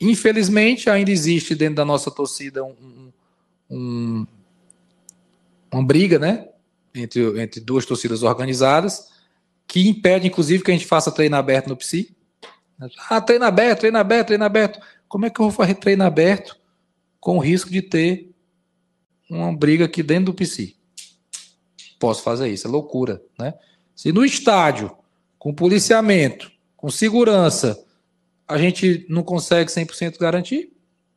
Infelizmente, ainda existe dentro da nossa torcida um, um, uma briga, né? Entre, entre duas torcidas organizadas, que impede, inclusive, que a gente faça treino aberto no PSI. Ah, treino aberto, treino aberto, treino aberto. Como é que eu vou fazer treino aberto com o risco de ter uma briga aqui dentro do PSI? Posso fazer isso, é loucura, né? Se no estádio, com policiamento, com segurança, a gente não consegue 100% garantir,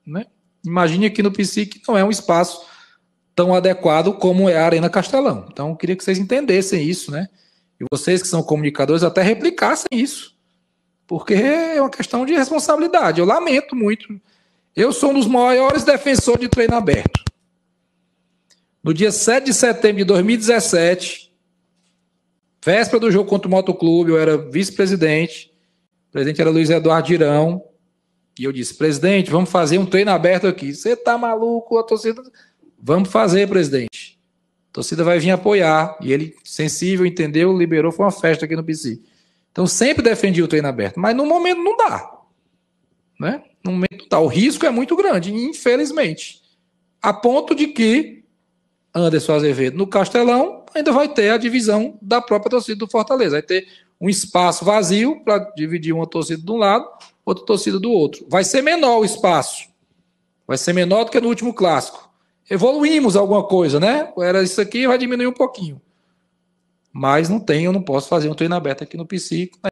né? Imagine aqui no que não é um espaço tão adequado como é a Arena Castelão. Então, eu queria que vocês entendessem isso, né? E vocês que são comunicadores até replicassem isso. Porque é uma questão de responsabilidade. Eu lamento muito. Eu sou um dos maiores defensores de treino aberto. No dia 7 de setembro de 2017, véspera do jogo contra o Motoclube, eu era vice-presidente. O presidente era Luiz Eduardo Dirão E eu disse, presidente, vamos fazer um treino aberto aqui. Você tá maluco? A torcida. Vamos fazer, presidente. A torcida vai vir apoiar. E ele, sensível, entendeu, liberou. Foi uma festa aqui no PC. Então sempre defendi o treino aberto. Mas no momento não dá. Né? No momento não dá. O risco é muito grande, infelizmente. A ponto de que Anderson Azevedo no Castelão ainda vai ter a divisão da própria torcida do Fortaleza. Vai ter um espaço vazio para dividir uma torcida de um lado, outra torcida do outro. Vai ser menor o espaço. Vai ser menor do que no último clássico. Evoluímos alguma coisa, né? Era isso aqui, vai diminuir um pouquinho. Mas não tem, eu não posso fazer um treino aberto aqui no Psico. Né?